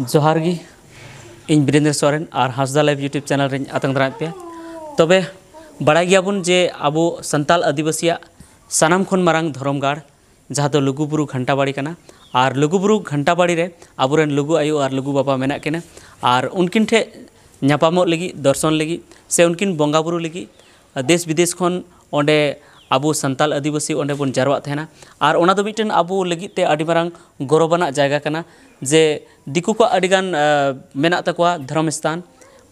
जोहारगे इन बीरेंद्र सोरेन और Hansda live YouTube channel रही आतंग पे तब बड़ा गया जे अब संताल आदिवासिया सनाम खन मरंग धरम गाड़ जहाँ तो लुगु बु घंटाबाड़ी का और लुगु बु घंटाबाड़ी अब लुगु आयु और लुगु बाबा मेना और उनकिन ठे नापाम दर्शन लगे से उनकिन बंगा बु लगे देश विदेश खन अंडे अब संताल आदिवासी अंडे बन जारवा और मिट्टन अब लगे गौरवान जैगा जे दिकू को मेना धर्म स्थान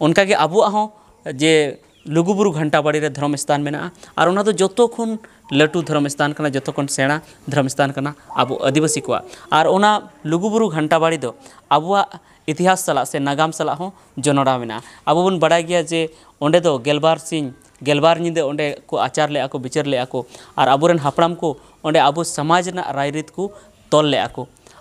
उनका अब जे लुगुबु घंटा बाड़ी धर्म स्थान में और उन्हें जो खुन लटू धर्म स्थान करना जो खुन सेना धर्म स्थान करना अब आदिवासी को और उना लुगुबु घंटा बाड़ी दो अब इतिहास सला से नागाम सला जनड़ा में अब बन बड़ा गया जे अंत गलबार सिंह गलबार निंदे अंडे को आचार ले आको, बिचार ले आको, और अब हापड़ को अब समाज रायरित को तल ले आको।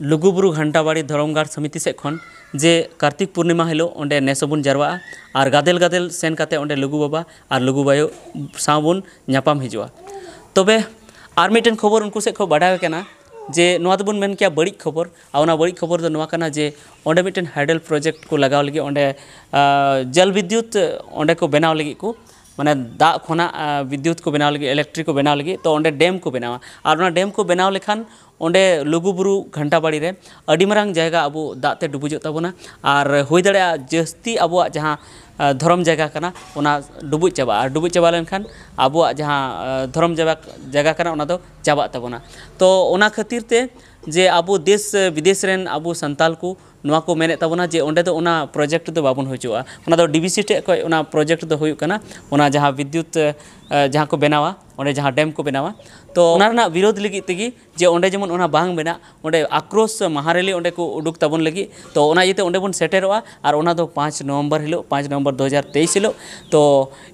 ᱞᱩᱜᱩᱵᱩᱨᱩ ᱜᱷᱟᱱᱴᱟᱵᱟᱲᱤ ᱫᱷᱚᱨᱚᱢᱜᱟᱲ ᱥᱚᱢᱤᱛᱤ ᱥᱮᱫ ᱠᱷᱚᱱ ᱡᱮ ᱠᱟᱨᱛᱤᱠ ᱯᱩᱨᱱᱤᱢᱟ ᱦᱤᱞᱳᱜ ᱚᱸᱰᱮ ᱱᱮᱥᱚᱵᱚᱱ ᱡᱟᱨᱣᱟᱜᱼᱟ ᱟᱨ ᱜᱟᱫᱮᱞ ᱜᱟᱫᱮᱞ ᱥᱮᱱ ᱠᱟᱛᱮ ᱚᱸᱰᱮ ᱞᱩᱜᱩ ᱵᱟᱵᱟ ᱟᱨ ᱞᱩᱜᱩ ᱟᱭᱳ ᱥᱟᱶᱵᱚᱱ ᱧᱟᱯᱟᱢ ᱦᱤᱡᱩᱜᱼᱟ ᱛᱚᱵᱮ ᱟᱨ ᱢᱤᱫᱴᱮᱱ ᱠᱷᱚᱵᱚᱨ ᱩᱱᱠᱩ ᱥᱮᱫ ᱠᱷᱚᱱ ᱵᱟᱰᱟᱭ ᱟᱠᱟᱱᱟ ᱡᱮ ᱱᱚᱣᱟ ᱫᱚᱵᱚᱱ ᱢᱮᱱ ᱠᱮᱭᱟ ᱵᱟᱹᱲᱤᱡ ᱠᱷᱚᱵᱚᱨ ᱟᱨ ᱚᱱᱟ ᱵᱟᱹᱲᱤᱡ ᱠᱷᱚᱵᱚᱨ ᱫᱚ ᱱᱚᱣᱟ ᱠᱟᱱᱟ ᱡᱮ ᱚᱸᱰᱮ ᱢᱤᱫᱴᱮᱱ ᱦᱟᱭᱰᱮᱞ ᱯᱨᱚᱡᱮᱠᱴ ᱠᱚ ᱞᱟᱜᱟᱣ ᱞᱟᱹᱜᱤᱫ ᱚᱸᱰᱮ ᱡᱚᱞ ᱵᱤᱫᱽᱫᱩᱛ ᱚᱸᱰᱮ ᱠᱚ ᱵᱮᱱᱟᱣ ᱞᱟᱹᱜᱤᱫ ᱠᱚ माने दा खोना विद्युत को बनाव इलेक्ट्रिक को बनाव लगी तो अंडे डैम को बनावा और ना डैम को बनाव लेखान अंडे लुगुबुरु घंटाबाड़ी रे अडीमरांग जायगा अबु दाते डुबुजो ताबोना आर होइ दरे जस्ती अबु जहां धर्म जायगा करना उना डुबु चबा आर डुबु चबा लेखान अबु जहां धर्म जायगा करना उना तो चबा ताबोना तो उना खतिर ते जे अबु देश विदेश रेन अबु संताल को ना को मेने तबना जे अंत प्रोजेक्ट तो बाबन हजूद डिबी सी प्रोजेक्ट तो जहाँ विद्युत जहाँ को बनावा अंत जहाँ डैम को बनावा तो विरोध लगे तेगी जे अं जेमन बना आक्रोस महारैली उडुक तबन लगी तो अजे बन सेटर और पाँच नवंबर हिल पाँच नवंबर दो हज़ार तेईस हिल तो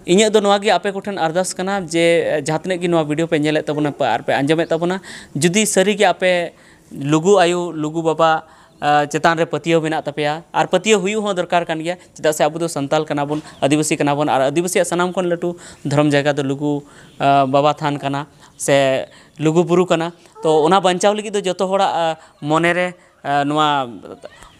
इंटे आपे को अरदास जे जहाँ तेना भिडियो पे तब पे आंजमेबा जुदी सारी आपे लुगु आयु लुगु बाबा ᱪᱮᱛᱟᱱ ᱨᱮ ᱯᱟᱹᱛᱭᱟᱹᱣ ᱢᱮᱱᱟᱜ ᱛᱟᱯᱮᱭᱟ ᱟᱨ ᱯᱟᱹᱛᱭᱟᱹᱣ ᱦᱩᱭᱩᱜ ᱦᱚᱸ ᱫᱚᱨᱠᱟᱨ ᱠᱟᱱ ᱜᱮᱭᱟ ᱪᱮᱫᱟᱜ ᱥᱮ ᱟᱵᱚ ᱫᱚ ᱥᱟᱱᱛᱟᱞ ᱠᱟᱱᱟ ᱵᱚᱱ ᱟᱹᱫᱤᱵᱟᱹᱥᱤ ᱠᱟᱱᱟ ᱵᱚᱱ ᱟᱨ ᱟᱹᱫᱤᱵᱟᱹᱥᱤᱭᱟᱜ ᱥᱟᱱᱟᱢ ᱠᱷᱚᱱ ᱞᱟᱹᱴᱩ ᱫᱷᱚᱨᱚᱢ ᱡᱟᱭᱜᱟ ᱫᱚ ᱞᱩᱜᱩ ᱵᱟᱵᱟ ᱛᱷᱟᱱ ᱠᱟᱱᱟ ᱥᱮ ᱞᱩᱜᱩ ᱵᱩᱨᱩ ᱠᱟᱱᱟ ᱛᱚ ᱚᱱᱟ ᱵᱟᱧᱪᱟᱣ ᱞᱟᱹᱜᱤᱫ ᱫᱚ ᱡᱚᱛᱚ ᱦᱚᱲᱟᱜ ᱢᱚᱱᱮᱨᱮ ᱱᱚᱣᱟ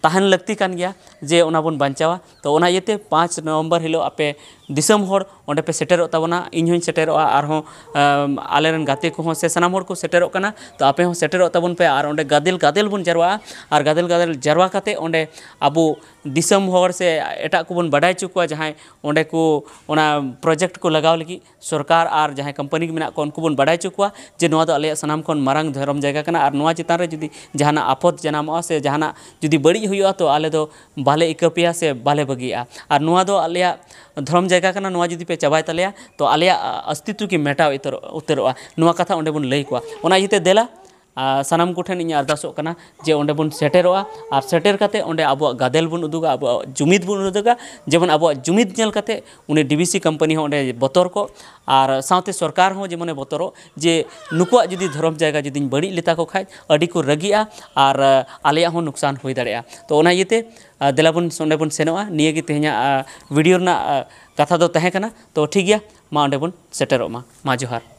तहन लगती कान गया जे ओना बन बांचावा तो ओना ये ते पांच नवंबर हिलो आपे दिसम होड़ ओंडे पे सेटर होता बना इन होइन सेटर आ आर हो आलेरन गाते को हो से सनाम होड़ को सेटर होकर ना तो आपे हो सेटर होता बन पे आर ओंडे गदिल गदिल बन जरवा आर गदिल गदिल जरवा काते ओंडे अबु दिसम होड़ से ऐटा को बन बढ़ाई चुका जहाँ ओंडे को ओना प्रोजेक्ट को लगाव लगी सरकार आर जहाँ कंपनी की मिना कौन को बन बढ़ाई चुका जे जहाँ आपत जनाम से जहाँ जुदी बड़ी ᱦᱩᱭᱩᱜᱼᱟ ᱛᱚ ᱟᱞᱮ ᱫᱚ ᱵᱟᱞᱮ ᱤᱠᱟᱹ ᱯᱮᱭᱟ ᱥᱮ ᱵᱟᱞᱮ ᱵᱟᱹᱜᱤᱭᱟᱜᱼᱟ ᱟᱨ ᱱᱚᱣᱟ ᱫᱚ ᱟᱞᱮᱭᱟᱜ ᱫᱷᱚᱨᱚᱢ ᱡᱟᱭᱜᱟ ᱠᱟᱱᱟ ᱱᱚᱣᱟ ᱡᱩᱫᱤ ᱯᱮ ᱪᱟᱵᱟᱭ ᱛᱟᱞᱮᱭᱟ ᱛᱚ ᱟᱞᱮᱭᱟᱜ ᱚᱥᱛᱤᱛᱛᱚ ᱜᱮ ᱢᱮᱴᱟᱣ ᱩᱛᱟᱹᱨᱚᱜᱼᱟ ᱱᱚᱣᱟ ᱠᱟᱛᱷᱟ ᱚᱸᱰᱮ ᱵᱚᱱ ᱞᱟᱹᱭ ᱠᱚᱣᱟ ᱚᱱᱟ ᱤᱭᱟᱹᱛᱮ ᱫᱮᱞᱟ सनाम कोठे अरदासा जे अब सेटेर और सेटेर अब गादेल बन उदा अब जुमित बन उदा जेबन अब जुमित नलते डीबीसी डी सी बतर को और साथ सरकार जेमन बतर जे नुकुआ जुदी धरम जैगा जुदी बड़ीता खाद को रागे और आल नुकसान हो दड़ा तो दिए दिला बन सेनोगा नियेगे तेहेन वीडियो कथा तो ठीक है माँ अब सेटेर माँ जोहार